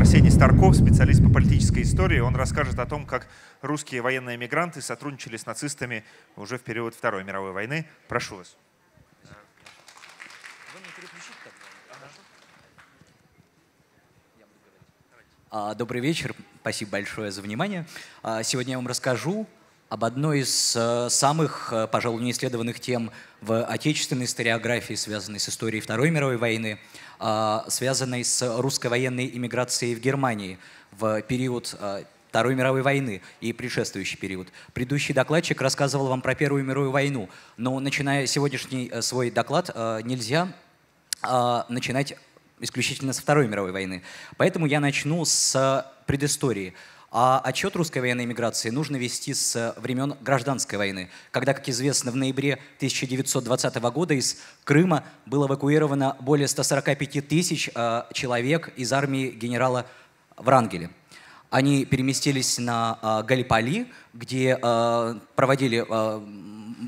Арсений Старков, специалист по политической истории. Он расскажет о том, как русские военные мигранты сотрудничали с нацистами уже в период Второй мировой войны. Прошу вас. А, добрый вечер, спасибо большое за внимание. А, сегодня я вам расскажу об одной из э, самых, э, пожалуй, неисследованных тем в отечественной историографии, связанной с историей Второй мировой войны, а, связанной с русской военной иммиграцией в Германии в период э, Второй мировой войны и предшествующий период. Предыдущий докладчик рассказывал вам про Первую мировую войну, но начиная сегодняшний свой доклад, нельзя а, начинать исключительно со Второй мировой войны. Поэтому я начну с предыстории. А отчет русской военной миграции нужно вести с времен гражданской войны, когда, как известно, в ноябре 1920 года из Крыма было эвакуировано более 145 тысяч а, человек из армии генерала Врангеля. Они переместились на а, Галиполи, где а, проводили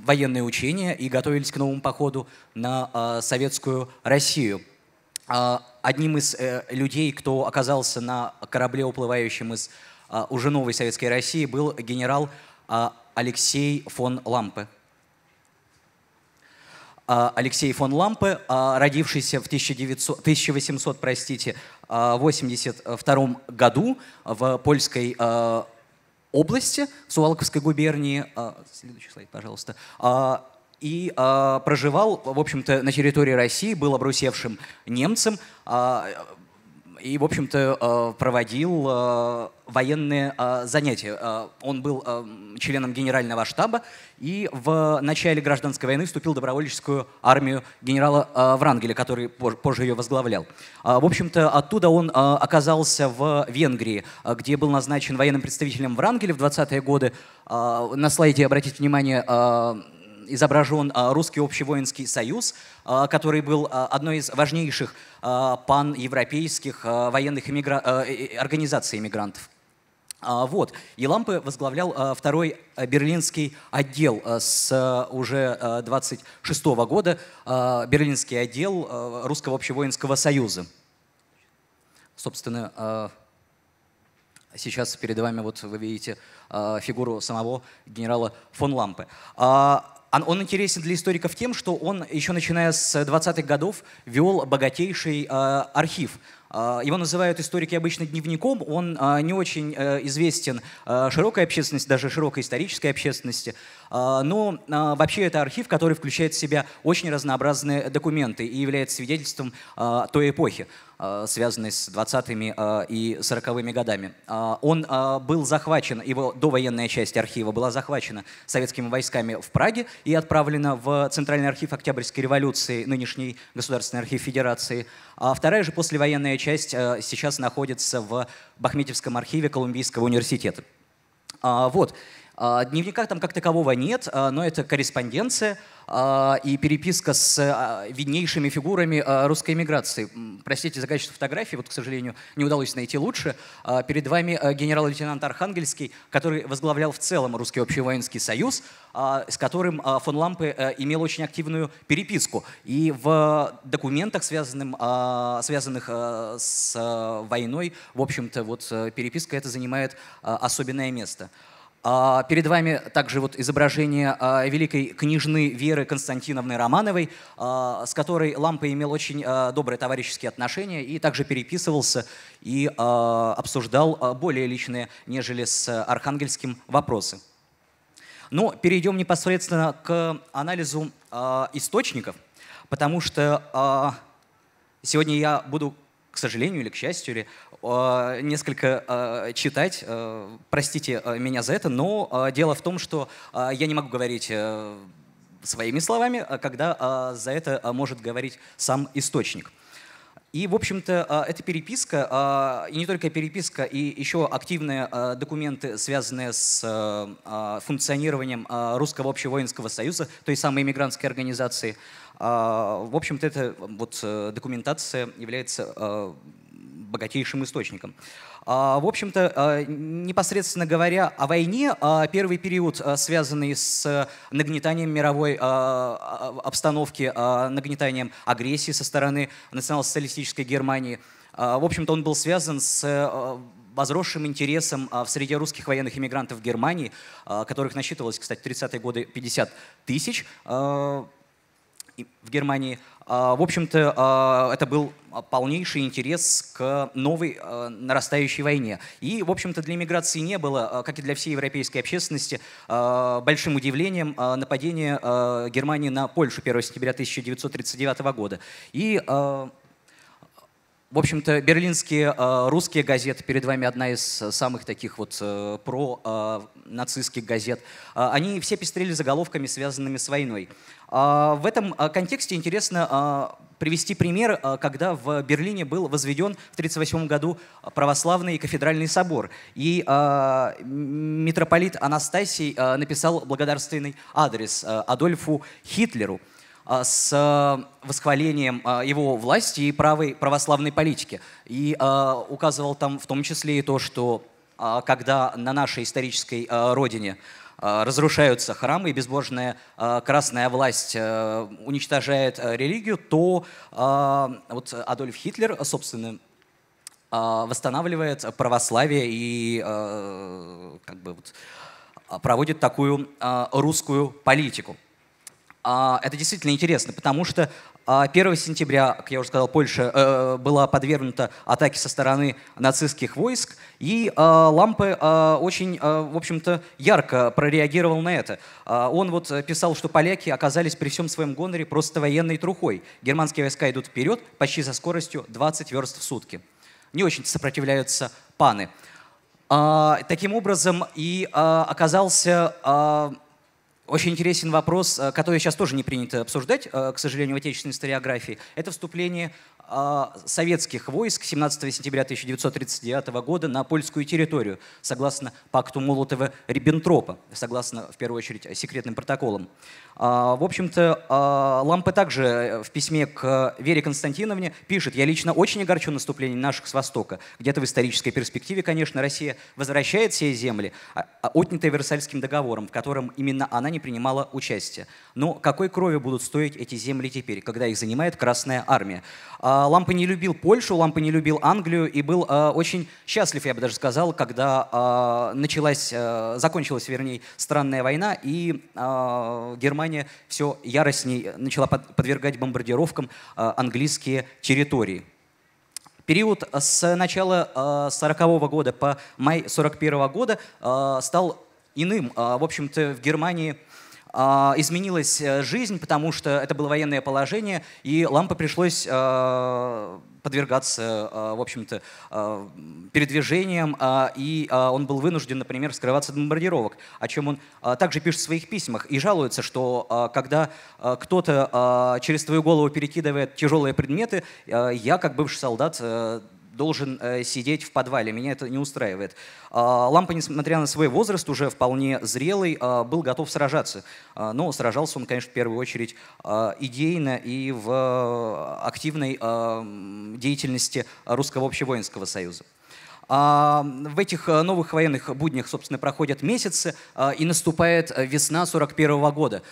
военные учения и готовились к новому походу на советскую Россию одним из э, людей, кто оказался на корабле, уплывающем из а, уже новой советской России был генерал а, Алексей фон Лампе. А, Алексей фон Лампе, родившийся в 1882 году в польской области, в Суалковской губернии. Следующий слайд, пожалуйста. И проживал, в общем-то, на территории России, был обрусевшим немцем, и, в общем-то, э, проводил э, военные э, занятия. Он был членом генерального штаба и в начале гражданской войны вступил в добровольческую армию генерала Врангеля, который позже ее возглавлял. В общем-то, оттуда он оказался в Венгрии, где был назначен военным представителем Врангеля в 20-е годы. На слайде, обратите внимание, изображен а, Русский общевоинский союз, а, который был а, одной из важнейших паневропейских военных иммигра... Э, э, организаций иммигрантов. Вот. И Лампе возглавлял второй берлинский отдел с уже 26 года, берлинский отдел Русского общевоинского союза. Собственно, сейчас перед вами вот вы видите фигуру самого генерала фон Лампе. Он интересен для историков тем, что он еще начиная с 20-х годов вел богатейший э, архив. Э, его называют историки обычно дневником, он э, не очень известен широкой общественности, даже широкой исторической общественности. А, но а, вообще это архив, который включает в себя очень разнообразные документы и является свидетельством а, той эпохи связанной с 20-ми и 40-ми годами. Он был захвачен, его довоенная часть архива была захвачена советскими войсками в Праге и отправлена в Центральный архив Октябрьской революции, нынешний Государственный архив Федерации. А вторая же послевоенная часть сейчас находится в Бахметьевском архиве Колумбийского университета. Вот. А, дневника там как такового нет, а, но это корреспонденция а, и переписка с виднейшими фигурами русской эмиграции. Простите за качество фотографии, вот, к сожалению, не удалось найти лучше. Перед вами генерал-лейтенант Архангельский, который возглавлял в целом Русский общевоинский союз, с которым фон Лампе э, имел очень активную переписку. И в документах, связанных э, с э, войной, в общем-то, вот переписка это занимает особенное место. А перед вами также вот изображение а, великой княжны Веры Константиновны Романовой, а, с которой Лампа имел очень добрые товарищеские отношения и также переписывался и обсуждал более личные, нежели с Архангельским вопросы. Но ну, перейдем непосредственно к анализу источников, потому что сегодня я буду к сожалению или к счастью, или э, несколько э, читать. Э, простите меня за это, но э, дело в том, что э, я не могу говорить э, своими словами, когда э, за это может говорить сам источник. И, в общем-то, а, эта переписка, а, и не только переписка, и еще активные а, документы, связанные с функционированием Русского общевоинского союза, той самой иммигрантской организации, в общем-то, эта вот э, документация является богатейшим источником. А, в общем-то, а, непосредственно говоря о войне, а, первый период, связанный с нагнетанием мировой обстановки, нагнетанием агрессии со стороны национал-социалистической Германии, в общем-то, он был связан с возросшим интересом в среде русских военных иммигрантов в Германии, которых насчитывалось, кстати, 30-е годы 50 тысяч в Германии. А, в общем-то, а, это был полнейший интерес к новой а, нарастающей войне. И, в общем-то, для иммиграции не было, как и для всей европейской общественности, большим удивлением нападение Германии на Польшу 1 сентября 1939 года. И в общем-то, берлинские э, русские газеты, перед вами одна из э, самых таких вот э, про-нацистских э, газет, э, они все пестрели заголовками, связанными с войной. Э, в этом э, контексте интересно э, привести пример, э, когда в Берлине был возведен в 1938 году православный кафедральный собор. И э, митрополит Анастасий э, написал благодарственный адрес э, Адольфу Хитлеру – а, с э, восхвалением а, его власти и правой православной политики. И а, указывал там в том числе и то, что когда на нашей исторической родине разрушаются храмы, и безбожная красная власть э, уничтожает э, религию, то вот Адольф Хитлер, собственно, восстанавливает православие и как бы вот проводит такую русскую политику. А, это действительно интересно, потому что 1 а, сентября, как я уже сказал, Польша э, была подвергнута атаке со стороны нацистских войск, и а, Лампы очень, в общем-то, ярко прореагировал на это. Он вот писал, что поляки оказались при всем своем гоноре просто военной трухой. Германские войска идут вперед почти со скоростью 20 верст в сутки. Не очень сопротивляются паны. Таким образом и оказался очень интересен вопрос, э, который сейчас тоже не принято обсуждать, э, к сожалению, в отечественной историографии. Это вступление а, советских войск 17 сентября 1939 года на польскую территорию, согласно пакту Молотова-Риббентропа, согласно, в первую очередь, секретным протоколам. А, в общем-то, а, Лампы также э, в письме к Вере Константиновне пишет, «Я лично очень огорчен наступлением наших с Востока. Где-то в исторической перспективе, конечно, Россия возвращает все земли, отнятые Версальским договором, в котором именно она не принимала участие. Но какой крови будут стоить эти земли теперь, когда их занимает Красная Армия?» Лампа не любил Польшу, Лампа не любил Англию и был э, очень счастлив, я бы даже сказал, когда э, началась, э, закончилась, вернее, странная война, и Германия все яростней начала подвергать бомбардировкам английские территории. Период с начала 40 -го года по май 41 -го года стал иным. В общем-то, в Германии а, изменилась э, жизнь, потому что это было военное положение, и Лампа пришлось э, подвергаться, э, в общем-то, передвижениям, а, и он был вынужден, например, скрываться от бомбардировок, о чем он также пишет в своих письмах и жалуется, что когда кто-то через твою голову перекидывает тяжелые предметы, я, как бывший солдат, должен э, сидеть в подвале. Меня это не устраивает. А, лампа, несмотря на свой возраст, уже вполне зрелый, а, был готов сражаться. А, но сражался он, конечно, в первую очередь идейно и в активной деятельности Русского общевоинского союза. В этих э, новых военных буднях, собственно, проходят месяцы, и наступает весна 1941 года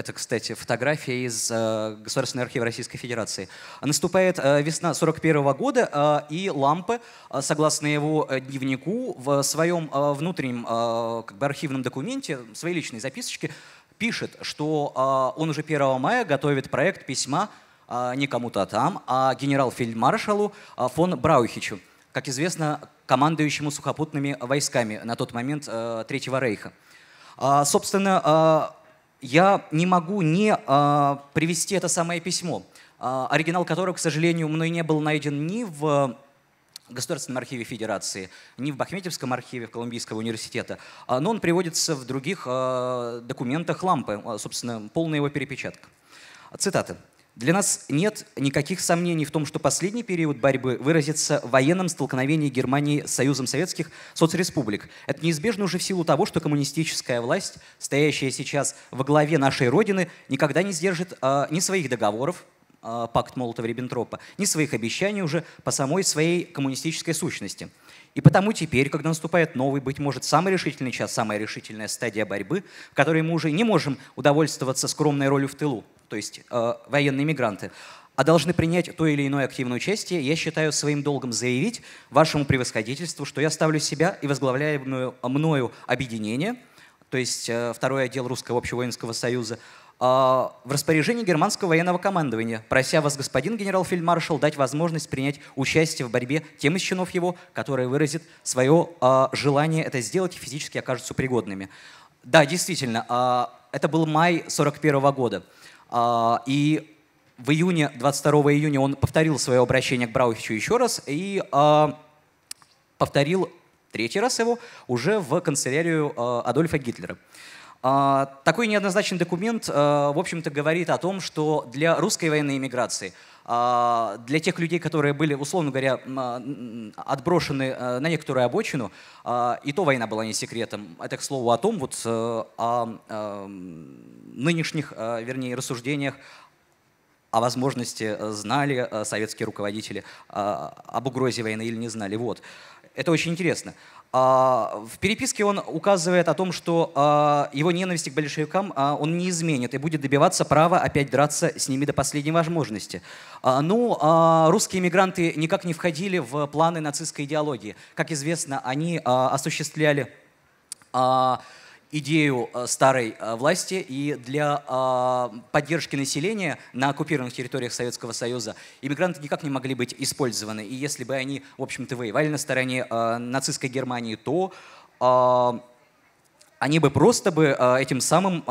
это, кстати, фотография из э, Государственного архива Российской Федерации. Наступает э, весна 41 года, э, и Лампе, согласно его дневнику, в своем внутреннем как бы, архивном документе, своей личной записочке, пишет, что он уже 1 мая готовит проект письма не кому-то там, а генерал-фельдмаршалу фон Браухичу, как известно, командующему сухопутными войсками на тот момент Третьего Рейха. А, собственно, я не могу не а, привести это самое письмо, а, оригинал которого, к сожалению, мной не был найден ни в Государственном архиве Федерации, ни в Бахметьевском архиве Колумбийского университета, а, но он приводится в других а, документах Лампы, а, собственно, полная его перепечатка. Цитаты. Для нас нет никаких сомнений в том, что последний период борьбы выразится в военном столкновении Германии с Союзом Советских Соцреспублик. Это неизбежно уже в силу того, что коммунистическая власть, стоящая сейчас во главе нашей Родины, никогда не сдержит э, ни своих договоров, а, пакт Молотова-Риббентропа, ни своих обещаний уже по самой своей коммунистической сущности. И потому теперь, когда наступает новый, быть может, самый решительный час, самая решительная стадия борьбы, в которой мы уже не можем удовольствоваться скромной ролью в тылу, то есть э, военные мигранты, а должны принять то или иное активное участие, я считаю своим долгом заявить вашему превосходительству, что я ставлю себя и возглавляемую мною объединение, то есть э, второй отдел Русского общевоинского союза – а, в распоряжении германского военного командования, прося вас, господин генерал-фельдмаршал, дать возможность принять участие в борьбе тем из чинов его, которые выразят свое а, желание это сделать и физически окажутся пригодными. Да, действительно, а, это был май 41 года. И в июне, 22 июня он повторил свое обращение к Браухичу еще раз и повторил третий раз его уже в канцелярию Адольфа Гитлера. А, такой неоднозначный документ, э, в общем-то, говорит о том, что для русской военной иммиграции, а, для тех людей, которые были, условно говоря, а, отброшены э, на некоторую обочину, и то война была не секретом. Это, к слову, о том, вот, э, о нынешних, вернее, рассуждениях о возможности знали советские руководители об угрозе войны или не знали. Вот. Это очень интересно. А, в переписке он указывает о том, что а, его ненависть к большевикам а, он не изменит и будет добиваться права опять драться с ними до последней возможности. Ну, русские мигранты никак не входили в планы нацистской идеологии. Как известно, они осуществляли идею э, старой э, власти и для а, поддержки населения на оккупированных территориях Советского Союза иммигранты никак не могли быть использованы. И если бы они, в общем-то, воевали на стороне э, нацистской Германии, то а, они бы просто бы этим самым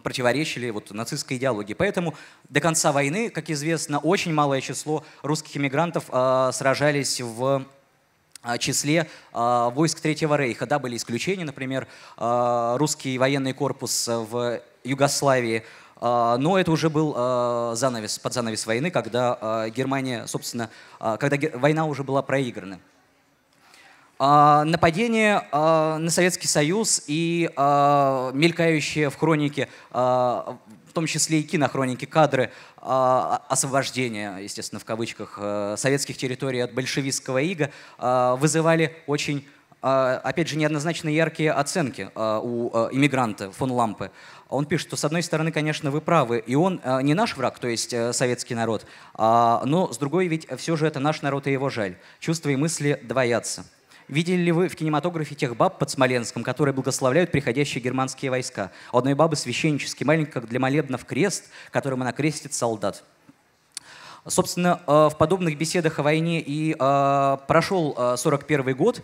противоречили вот нацистской идеологии. Поэтому до конца войны, как известно, очень малое число русских иммигрантов сражались в а, числе э, войск Третьего Рейха. Да, были исключения, например, э, русский военный корпус в Югославии, э, но это уже был занавес, под занавес войны, когда Германия, собственно, когда война уже была проиграна. А, нападение а, на Советский Союз и а, мелькающие в хронике, в том числе и кинохроники, кадры освобождения, естественно, в кавычках, э, советских территорий от большевистского ига вызывали очень опять же, неоднозначно яркие оценки у иммигранта фон Лампы. Он пишет, что с одной стороны, конечно, вы правы, и он не наш враг, то есть э, советский народ, но с другой ведь все же это наш народ и его жаль. Чувства и мысли двоятся. Видели ли вы в кинематографе тех баб под Смоленском, которые благословляют приходящие германские войска? А у одной бабы священнический, маленький, как для молебнов, крест, которым она крестит солдат. Собственно, э, в подобных беседах о войне и э, прошел 41 э, год,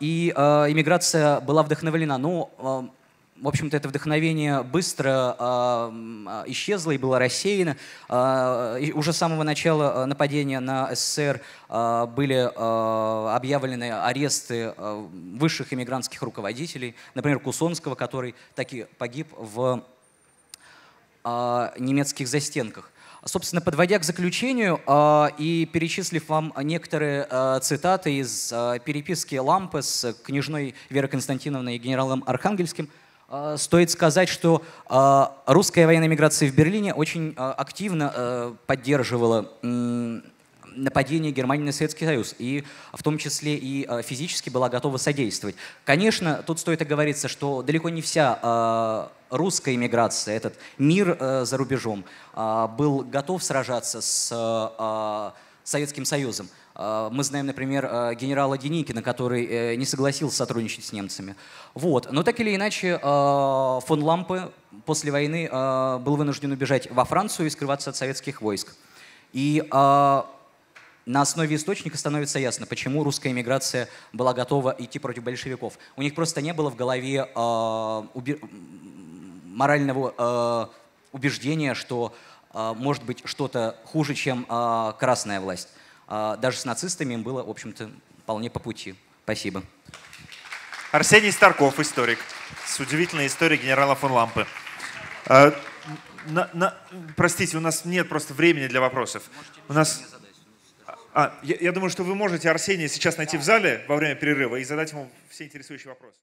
и иммиграция была вдохновлена. Но в общем-то, это вдохновение быстро э, исчезло и было рассеяно. Э, и уже с самого начала нападения на СССР э, были э, объявлены аресты э, высших иммигрантских руководителей, например, Кусонского, который таки погиб в э, немецких застенках. Собственно, подводя к заключению э, и перечислив вам некоторые э, цитаты из э, переписки Лампе с княжной Верой Константиновной и генералом Архангельским – а, стоит сказать, что а, русская военная миграция в Берлине очень а, активно поддерживала нападение Германии на Советский Союз, и в том числе и физически была готова содействовать. Конечно, тут стоит оговориться, что далеко не вся русская иммиграция, этот мир э, за рубежом был готов сражаться с Советским Союзом. А, мы знаем, например, а, генерала Деникина, который э, не согласился сотрудничать с немцами. Вот. Но так или иначе, а, фон Лампе после войны был вынужден убежать во Францию и скрываться от советских войск. И на основе источника становится ясно, почему русская эмиграция была готова идти против большевиков. У них просто не было в голове морального убеждения, что может быть что-то хуже, чем красная власть. А, даже с нацистами им было, в общем-то, вполне по пути. Спасибо. Арсений Старков, историк, с удивительной историей генерала фон Лампы. А, на, на, простите, у нас нет просто времени для вопросов. у нас... А, я, я думаю, что вы можете Арсения сейчас найти в зале во время перерыва и задать ему все интересующие вопросы.